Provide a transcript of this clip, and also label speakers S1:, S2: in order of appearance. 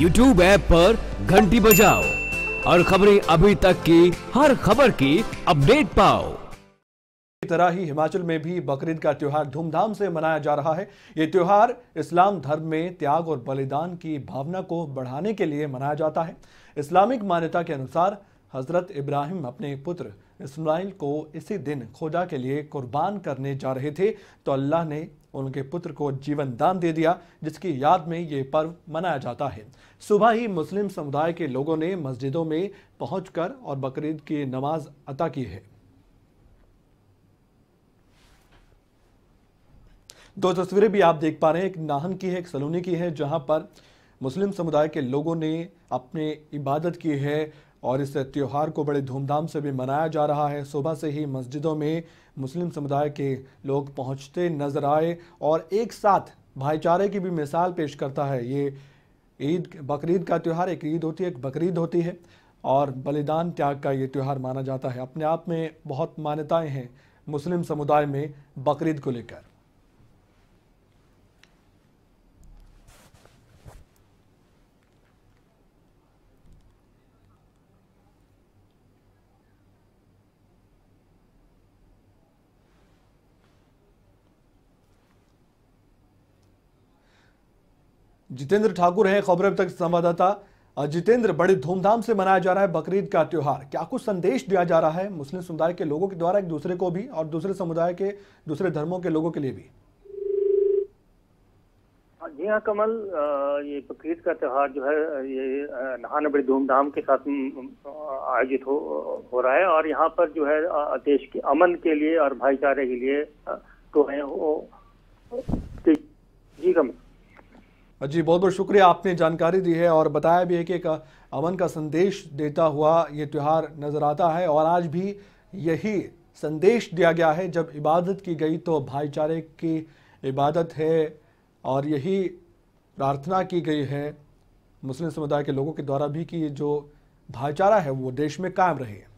S1: YouTube app पर घंटी बजाओ और खबरें अभी तक की हर खबर की अपडेट पाओ तरह ही हिमाचल में भी बकरीद का त्यौहार धूमधाम से मनाया जा रहा है ये त्यौहार इस्लाम धर्म में त्याग और बलिदान की भावना को बढ़ाने के लिए मनाया जाता है इस्लामिक मान्यता के अनुसार हज़रत इब्राहिम अपने पुत्र इसमाइल को इसी दिन खुदा के लिए कुर्बान करने जा रहे थे तो अल्लाह ने उनके पुत्र को जीवन दान दे दिया जिसकी याद में ये पर्व मनाया जाता है सुबह ही मुस्लिम समुदाय के लोगों ने मस्जिदों में पहुँच और बकरीद की नमाज अता की है दो तस्वीरें भी आप देख पा रहे हैं एक नाहन की है एक सलोनी की है जहां पर मुस्लिम समुदाय के लोगों ने अपने इबादत की है और इस त्यौहार को बड़े धूमधाम से भी मनाया जा रहा है सुबह से ही मस्जिदों में मुस्लिम समुदाय के लोग पहुंचते नजर आए और एक साथ भाईचारे की भी मिसाल पेश करता है ये ईद बकरीद का त्यौहार एक ईद होती है एक बकरीद होती है और बलिदान त्याग का ये त्यौहार माना जाता है अपने आप में बहुत मान्यताएं हैं मुस्लिम समुदाय में बकरीद को लेकर जितेंद्र ठाकुर हैं खबर अब तक संवाददाता जितेंद्र बड़ी धूमधाम से मनाया जा रहा है बकरीद का त्यौहार क्या कुछ संदेश दिया जा रहा है मुस्लिम समुदाय के लोगों के द्वारा एक दूसरे को भी और दूसरे समुदाय के दूसरे धर्मों के लोगों के लिए भी
S2: हाँ जी हाँ कमल ये बकरीद का त्यौहार जो है ये नहाने बड़ी धूमधाम के साथ आयोजित हो हो रहा है और यहाँ पर जो है देश के अमन के लिए और भाईचारे के लिए तो है जी कमल
S1: जी बहुत बहुत शुक्रिया आपने जानकारी दी है और बताया भी है कि एक अमन का संदेश देता हुआ ये त्यौहार नज़र आता है और आज भी यही संदेश दिया गया है जब इबादत की गई तो भाईचारे की इबादत है और यही प्रार्थना की गई है मुस्लिम समुदाय के लोगों के द्वारा भी कि जो भाईचारा है वो देश में कायम रहे